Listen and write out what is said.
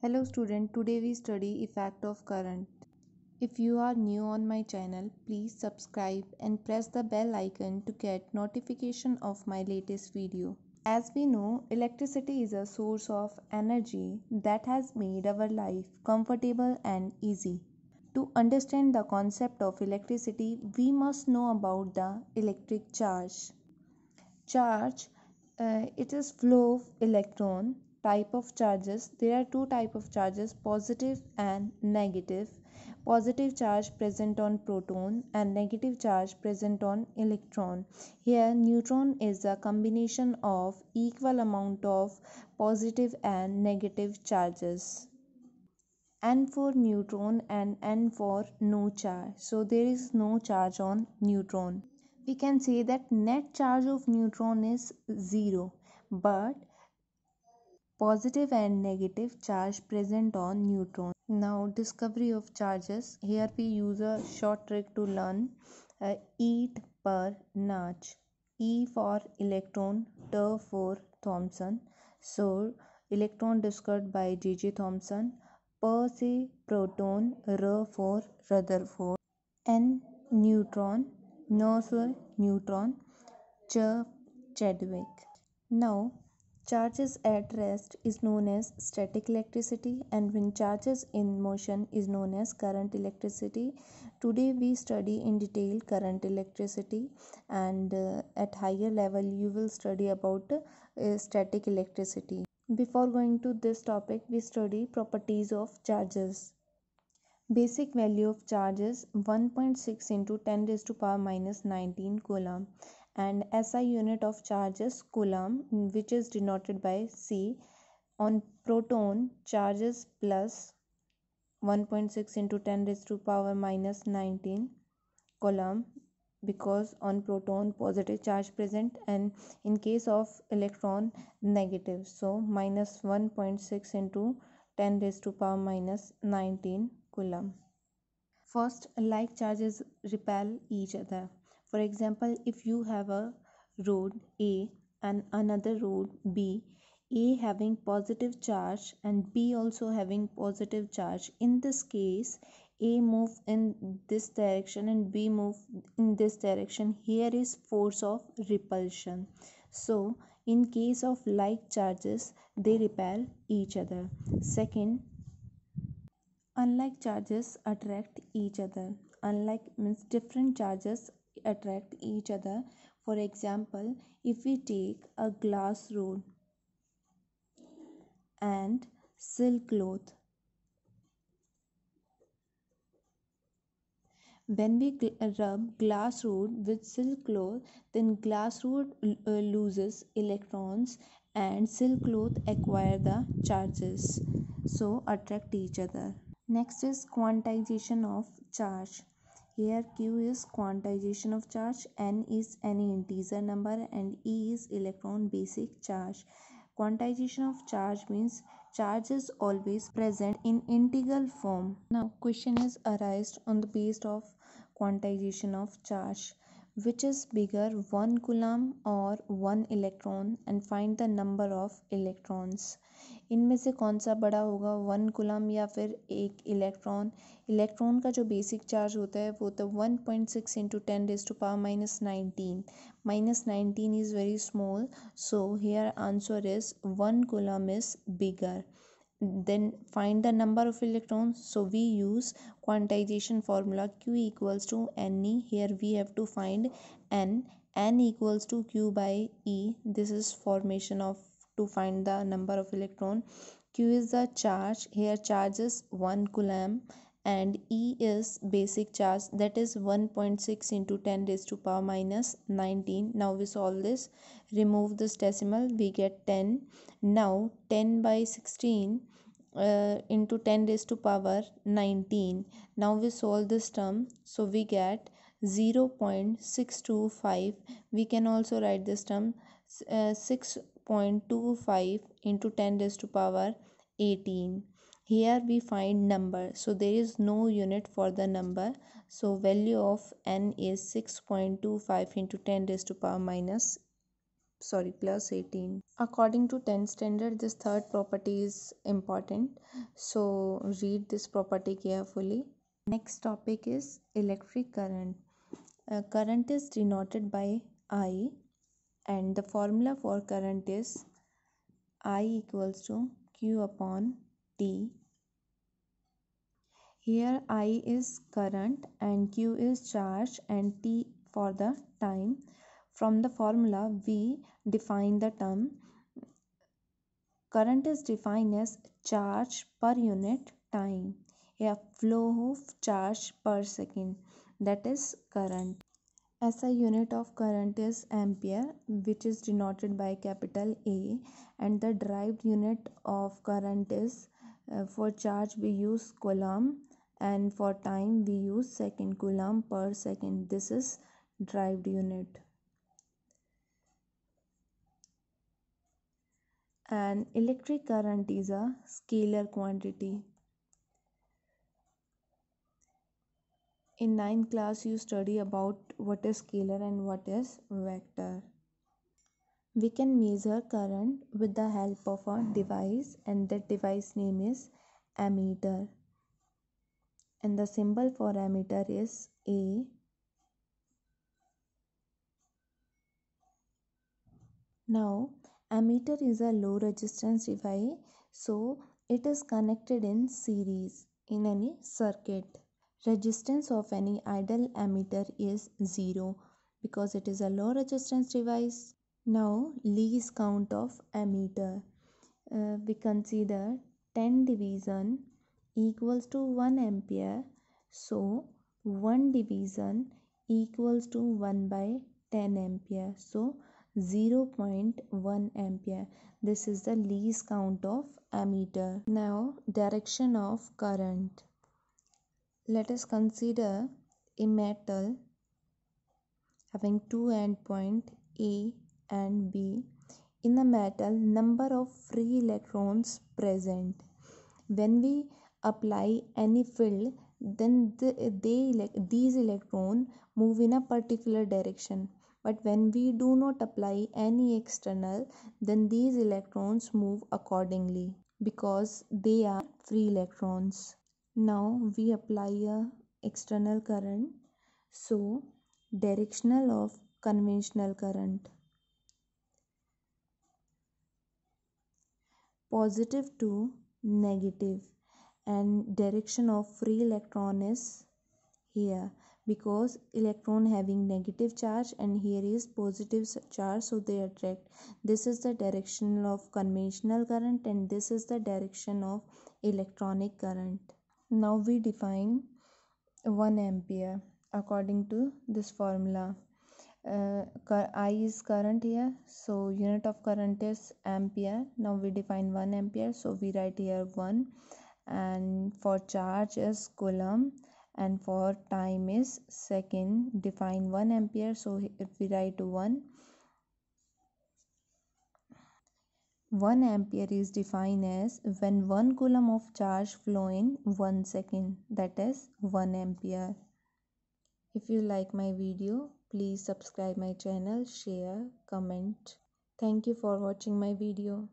Hello student, today we study effect of current. If you are new on my channel, please subscribe and press the bell icon to get notification of my latest video. As we know, electricity is a source of energy that has made our life comfortable and easy. To understand the concept of electricity, we must know about the electric charge. Charge, uh, it is flow of electron type of charges there are two type of charges positive and negative positive charge present on proton and negative charge present on electron here neutron is a combination of equal amount of positive and negative charges n for neutron and n for no charge so there is no charge on neutron we can say that net charge of neutron is zero but positive and negative charge present on neutron. Now discovery of charges. Here we use a short trick to learn uh, EAT per notch. E for electron, T for Thomson. So electron discovered by J.J. Thomson. Per se proton, R for Rutherford. N neutron, N for neutron, Ch Chadwick. Now Charges at rest is known as static electricity and when charges in motion is known as current electricity. Today we study in detail current electricity and uh, at higher level you will study about uh, static electricity. Before going to this topic we study properties of charges. Basic value of charges 1.6 into 10 raised to power minus 19 coulomb and SI unit of charge is coulomb which is denoted by C. On proton charges plus 1.6 into 10 raised to power minus 19 coulomb because on proton positive charge present and in case of electron negative so minus 1.6 into 10 raised to power minus 19 coulomb first like charges repel each other for example, if you have a road A and another road B, A having positive charge and B also having positive charge. In this case, A move in this direction and B move in this direction. Here is force of repulsion. So, in case of like charges, they repel each other. Second, unlike charges attract each other unlike means different charges attract each other. For example, if we take a glass rod and silk cloth, when we uh, rub glass rod with silk cloth then glass rod uh, loses electrons and silk cloth acquire the charges so attract each other next is quantization of charge here Q is quantization of charge, N is any integer number and E is electron basic charge. Quantization of charge means charge is always present in integral form. Now question is arised on the base of quantization of charge. Which is bigger 1 coulomb or 1 electron and find the number of electrons. इनमें से कौन सा बड़ा होगा one coulomb या फिर एक electron electron का जो बेसिक चार्ज होता है वो तो one point six into ten raise to power minus nineteen minus nineteen is very small so here answer is one coulomb is bigger than find the number of electron so we use quantisation formula Q equals to N E here we have to find N N equals to Q by E this is formation of to find the number of electron q is the charge here charge is 1 coulomb and e is basic charge that is 1.6 into 10 raised to power minus 19 now we solve this remove this decimal we get 10 now 10 by 16 uh, into 10 raised to power 19 now we solve this term so we get 0 0.625 we can also write this term uh, 6 0.25 into 10 raised to power 18 here we find number so there is no unit for the number so value of n is 6.25 into 10 raised to power minus sorry plus 18 according to 10 standard this third property is important so read this property carefully next topic is electric current uh, current is denoted by i and the formula for current is I equals to Q upon T. Here I is current and Q is charge and T for the time. From the formula we define the term. Current is defined as charge per unit time. A flow of charge per second that is current. SI unit of current is ampere which is denoted by capital A and the derived unit of current is uh, for charge we use coulomb and for time we use second coulomb per second this is derived unit and electric current is a scalar quantity in ninth class you study about what is scalar and what is vector we can measure current with the help of a device and that device name is ammeter and the symbol for ammeter is a now ammeter is a low resistance device so it is connected in series in any circuit Resistance of any idle emitter is 0 because it is a low resistance device. Now least count of emitter. Uh, we consider 10 division equals to 1 ampere. So 1 division equals to 1 by 10 ampere. So 0 0.1 ampere. This is the least count of ammeter. Now direction of current. Let us consider a metal having two endpoints A and B. In the metal, number of free electrons present. When we apply any field, then the, they these electrons move in a particular direction. But when we do not apply any external, then these electrons move accordingly because they are free electrons. Now we apply a external current. So directional of conventional current. Positive to negative and direction of free electron is here because electron having negative charge and here is positive charge so they attract this is the direction of conventional current and this is the direction of electronic current now we define 1 ampere according to this formula. Uh, I is current here, so unit of current is ampere. Now we define 1 ampere, so we write here 1 and for charge is coulomb and for time is second define 1 ampere so if we write 1 1 ampere is defined as when 1 coulomb of charge flow in 1 second that is 1 ampere. If you like my video, please subscribe my channel, share, comment. Thank you for watching my video.